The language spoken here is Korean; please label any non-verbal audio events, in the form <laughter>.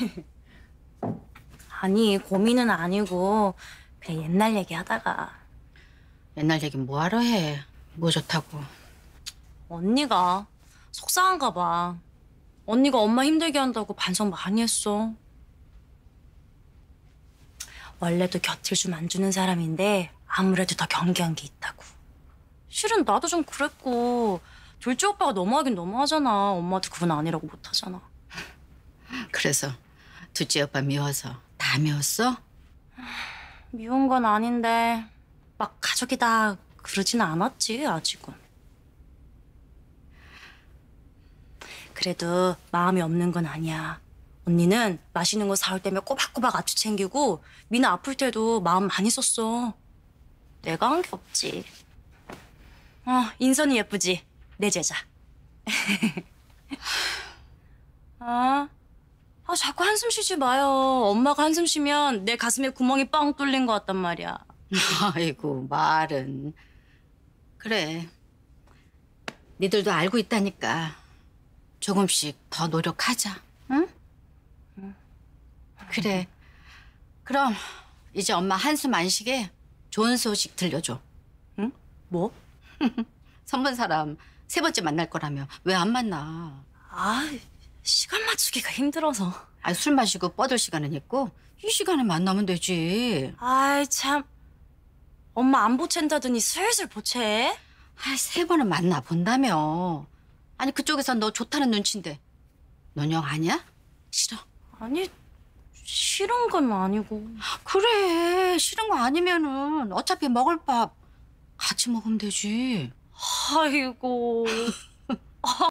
<laughs> 아니 고민은 아니고 그냥 옛날 얘기하다가 옛날 얘기 뭐하러 해? 뭐 좋다고? 언니가 속상한가 봐. 언니가 엄마 힘들게 한다고 반성 많이 했어. 원래도 곁을 좀 안 주는 사람인데 아무래도 더 경계한 게 있다고. 실은 나도 좀 그랬고 졸지 오빠가 너무하긴 너무하잖아. 엄마한테 그건 아니라고 못하잖아. 그래서 둘째 오빠 미워서. 다 미웠어? 미운 건 아닌데 막 가족이다 그러진 않았지 아직은. 그래도 마음이 없는 건 아니야. 언니는 맛있는 거 사올 때면 꼬박꼬박 아추 챙기고 미나 아플 때도 마음 많이 썼어. 내가 한 게 없지. 어, 인선이 예쁘지? 내 제자. <laughs> 어? 아, 자꾸 한숨 쉬지 마요. 엄마가 한숨 쉬면 내 가슴에 구멍이 뻥 뚫린 것 같단 말이야. <laughs> 아이고, 말은. 그래. 니들도 알고 있다니까. 조금씩 더 노력하자, 응? 그래. 그럼 이제 엄마 한숨 안 쉬게 좋은 소식 들려줘. 응? 뭐? <laughs> 선본 사람 세 번째 만날 거라며 왜 안 만나? 아 시간 맞추기가 힘들어서. 아, 니술 마시고 뻗을 시간은 있고 이 시간에 만나면 되지. 아이 참. 엄마 안 보챈다더니 슬슬 보채. 아, 이세 번은 만나 본다며. 아니 그쪽에선 너 좋다는 눈치인데 넌형 아니야? 싫어. 아니 싫은 건 아니고. 그래 싫은 거 아니면은 어차피 먹을 밥 같이 먹으면 되지. 아이고. <laughs>